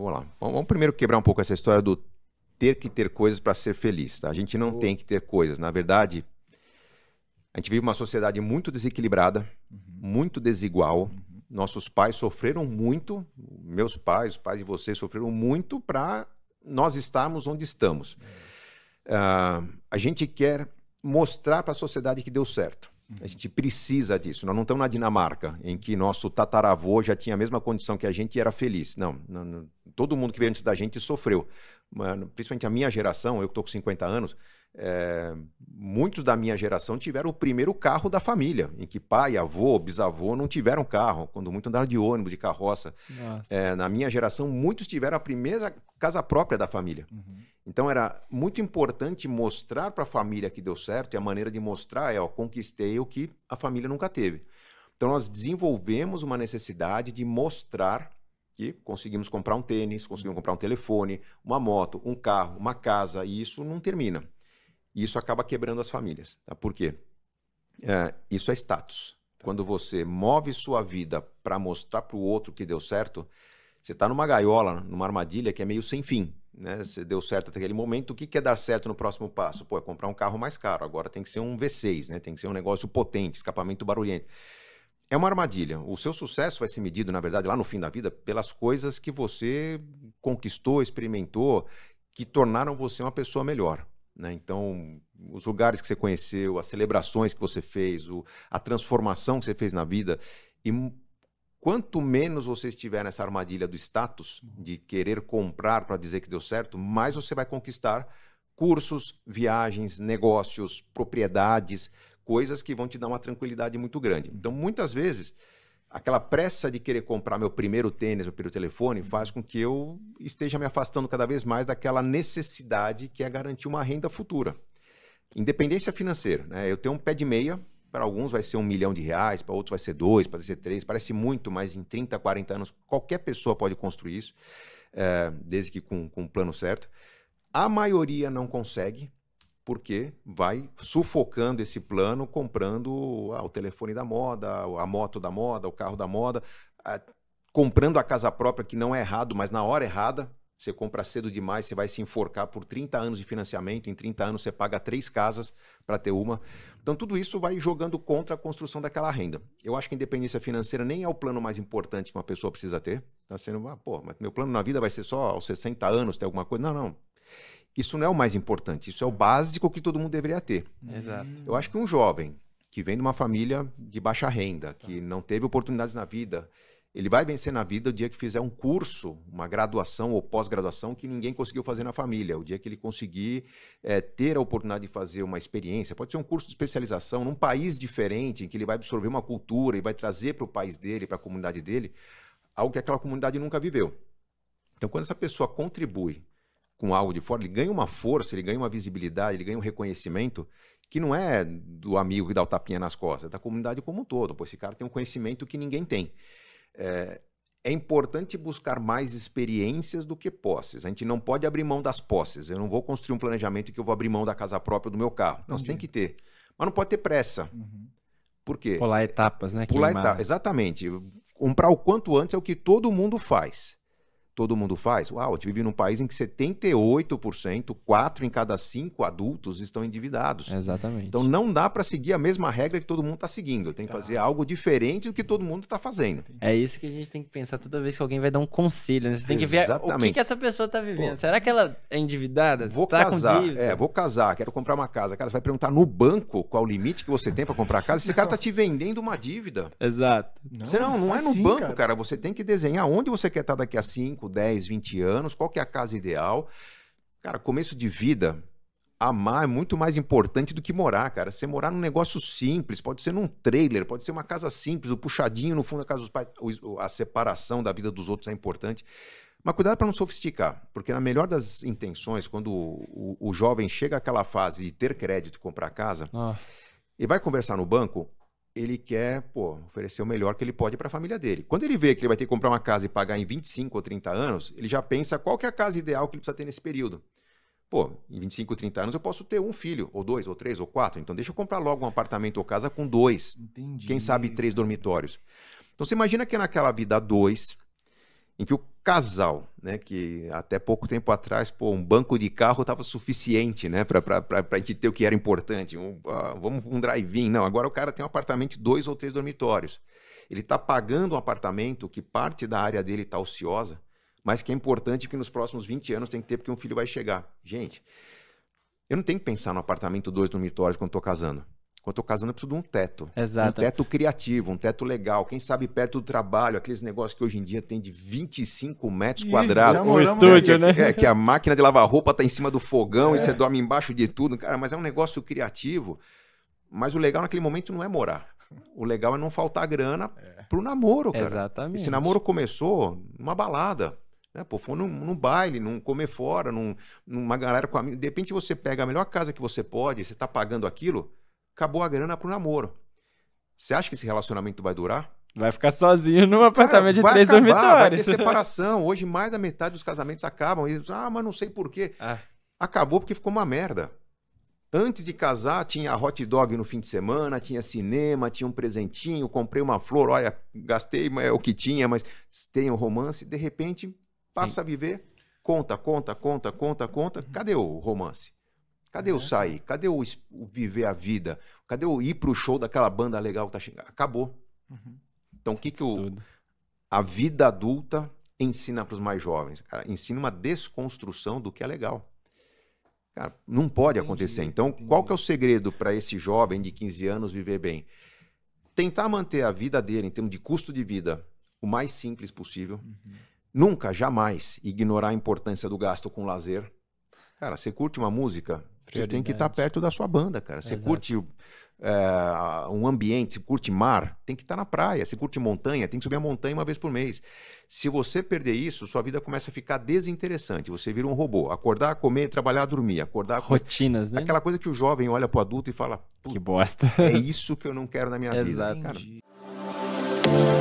Vamos lá. Vamos primeiro quebrar um pouco essa história do ter que ter coisas para ser feliz. Tá? A gente não tem que ter coisas. Na verdade, a gente vive uma sociedade muito desequilibrada, uhum. muito desigual. Uhum. Nossos pais sofreram muito, meus pais, os pais de vocês sofreram muito para nós estarmos onde estamos. Uhum. Uh, a gente quer mostrar para a sociedade que deu certo. A uhum. gente precisa disso. Nós não estamos na Dinamarca, em que nosso tataravô já tinha a mesma condição que a gente e era feliz. não, não todo mundo que veio antes da gente sofreu. Mano, principalmente a minha geração, eu que estou com 50 anos, é, muitos da minha geração tiveram o primeiro carro da família, em que pai, avô, bisavô não tiveram carro, quando muito andaram de ônibus, de carroça. É, na minha geração, muitos tiveram a primeira casa própria da família. Uhum. Então era muito importante mostrar para a família que deu certo, e a maneira de mostrar é: ó, conquistei o que a família nunca teve. Então nós desenvolvemos uma necessidade de mostrar que conseguimos comprar um tênis, conseguimos comprar um telefone, uma moto, um carro, uma casa, e isso não termina. isso acaba quebrando as famílias. Tá? Por quê? É, isso é status. Tá. Quando você move sua vida para mostrar para o outro que deu certo, você está numa gaiola, numa armadilha que é meio sem fim. Né? Uhum. Você deu certo até aquele momento, o que, quer é dar certo no próximo passo? Pô, é comprar um carro mais caro, agora tem que ser um V6, né? tem que ser um negócio potente, escapamento barulhento é uma armadilha. O seu sucesso vai ser medido, na verdade, lá no fim da vida, pelas coisas que você conquistou, experimentou, que tornaram você uma pessoa melhor. Né? Então, os lugares que você conheceu, as celebrações que você fez, o, a transformação que você fez na vida. E quanto menos você estiver nessa armadilha do status, de querer comprar para dizer que deu certo, mais você vai conquistar cursos, viagens, negócios, propriedades coisas que vão te dar uma tranquilidade muito grande. Então, muitas vezes, aquela pressa de querer comprar meu primeiro tênis, meu primeiro telefone, faz com que eu esteja me afastando cada vez mais daquela necessidade que é garantir uma renda futura. Independência financeira, né? Eu tenho um pé de meia, para alguns vai ser um milhão de reais, para outros vai ser dois, para ser três, parece muito, mas em 30, 40 anos qualquer pessoa pode construir isso, é, desde que com, com o plano certo. A maioria não consegue, porque vai sufocando esse plano comprando ah, o telefone da moda, a moto da moda, o carro da moda, ah, comprando a casa própria, que não é errado, mas na hora errada. Você compra cedo demais, você vai se enforcar por 30 anos de financiamento. Em 30 anos você paga três casas para ter uma. Então tudo isso vai jogando contra a construção daquela renda. Eu acho que independência financeira nem é o plano mais importante que uma pessoa precisa ter. Tá sendo, ah, pô, mas meu plano na vida vai ser só aos 60 anos ter alguma coisa. Não, não. Isso não é o mais importante, isso é o básico que todo mundo deveria ter. Exato. Eu acho que um jovem que vem de uma família de baixa renda, tá. que não teve oportunidades na vida, ele vai vencer na vida o dia que fizer um curso, uma graduação ou pós-graduação que ninguém conseguiu fazer na família. O dia que ele conseguir é, ter a oportunidade de fazer uma experiência, pode ser um curso de especialização num país diferente, em que ele vai absorver uma cultura e vai trazer para o país dele, para a comunidade dele, algo que aquela comunidade nunca viveu. Então, quando essa pessoa contribui com algo de fora, ele ganha uma força, ele ganha uma visibilidade, ele ganha um reconhecimento que não é do amigo que dá o tapinha nas costas, é da comunidade como um todo. pois esse cara tem um conhecimento que ninguém tem. É, é importante buscar mais experiências do que posses. A gente não pode abrir mão das posses. Eu não vou construir um planejamento que eu vou abrir mão da casa própria do meu carro. Não, você tem que ter. Mas não pode ter pressa. Uhum. Por quê? Pular etapas, né? Pular etapas, exatamente. Comprar o quanto antes é o que todo mundo faz todo mundo faz? Uau, a gente vive num país em que 78%, 4 em cada 5 adultos estão endividados. Exatamente. Então não dá para seguir a mesma regra que todo mundo está seguindo. Tem que tá. fazer algo diferente do que todo mundo está fazendo. É isso que a gente tem que pensar toda vez que alguém vai dar um conselho. Né? Você tem que Exatamente. ver o que, que essa pessoa está vivendo. Pô, Será que ela é endividada? Vou tá casar, é, vou casar, quero comprar uma casa. Cara, você vai perguntar no banco qual o limite que você tem para comprar a casa. Esse cara está te vendendo uma dívida. Exato. Não, não, não, não é no assim, banco, cara. cara. Você tem que desenhar onde você quer estar tá daqui a 5, 10, 20 anos? Qual que é a casa ideal? Cara, começo de vida, amar é muito mais importante do que morar, cara. Você morar num negócio simples, pode ser num trailer, pode ser uma casa simples, o puxadinho no fundo da casa dos pais, a separação da vida dos outros é importante. Mas cuidado para não sofisticar, porque na melhor das intenções, quando o, o, o jovem chega àquela fase de ter crédito e comprar casa, ah. e vai conversar no banco, ele quer pô, oferecer o melhor que ele pode para a família dele. Quando ele vê que ele vai ter que comprar uma casa e pagar em 25 ou 30 anos, ele já pensa qual que é a casa ideal que ele precisa ter nesse período. Pô, em 25, 30 anos eu posso ter um filho, ou dois, ou três, ou quatro. Então deixa eu comprar logo um apartamento ou casa com dois. Entendi. Quem sabe três dormitórios. Então você imagina que é naquela vida dois, em que o casal, né? Que até pouco tempo atrás, pô, um banco de carro estava suficiente, né? Para a gente ter o que era importante. Um, uh, vamos um drive-in. Não, agora o cara tem um apartamento de dois ou três dormitórios. Ele está pagando um apartamento que parte da área dele está ociosa, mas que é importante que nos próximos 20 anos tem que ter, porque um filho vai chegar. Gente, eu não tenho que pensar no apartamento dois dormitórios quando estou casando. Quando eu tô casando, eu preciso de um teto. Exato. Um teto criativo, um teto legal. Quem sabe perto do trabalho, aqueles negócios que hoje em dia tem de 25 metros Ih, quadrados. Um estúdio, né? É, que a máquina de lavar roupa tá em cima do fogão é. e você dorme embaixo de tudo. Cara, mas é um negócio criativo. Mas o legal naquele momento não é morar. O legal é não faltar grana é. pro namoro, cara. Exatamente. Esse namoro começou numa balada. Né? Pô, foi num, num, baile, num comer fora, num, numa galera com amigos. De repente você pega a melhor casa que você pode, você tá pagando aquilo acabou a grana pro namoro. Você acha que esse relacionamento vai durar? Vai ficar sozinho num apartamento Cara, de três acabar, dormitórios. Vai ter separação. Hoje, mais da metade dos casamentos acabam. E, ah, mas não sei por quê. Ah. Acabou porque ficou uma merda. Antes de casar, tinha hot dog no fim de semana, tinha cinema, tinha um presentinho, comprei uma flor, olha, gastei é o que tinha, mas tem o um romance. De repente, passa Sim. a viver, conta, conta, conta, conta, conta. Uhum. Cadê o romance? Cadê é. o sair? Cadê o, o, viver a vida? Cadê o ir pro show daquela banda legal que tá chegando? Acabou. Uhum. Então, o que, que o, a vida adulta ensina para os mais jovens? Cara, ensina uma desconstrução do que é legal. Cara, não pode entendi, acontecer. Então, entendi. qual que é o segredo para esse jovem de 15 anos viver bem? Tentar manter a vida dele, em termos de custo de vida, o mais simples possível. Uhum. Nunca, jamais, ignorar a importância do gasto com lazer. Cara, você curte uma música? Você tem que estar tá perto da sua banda, cara. Você Exato. curte é, um ambiente, você curte mar, tem que estar tá na praia. Você curte montanha, tem que subir a montanha uma vez por mês. Se você perder isso, sua vida começa a ficar desinteressante. Você vira um robô. Acordar, comer, trabalhar, dormir. Acordar, comer. rotinas, né? Aquela coisa que o jovem olha pro adulto e fala: que bosta. É isso que eu não quero na minha Exato. vida, cara. Entendi.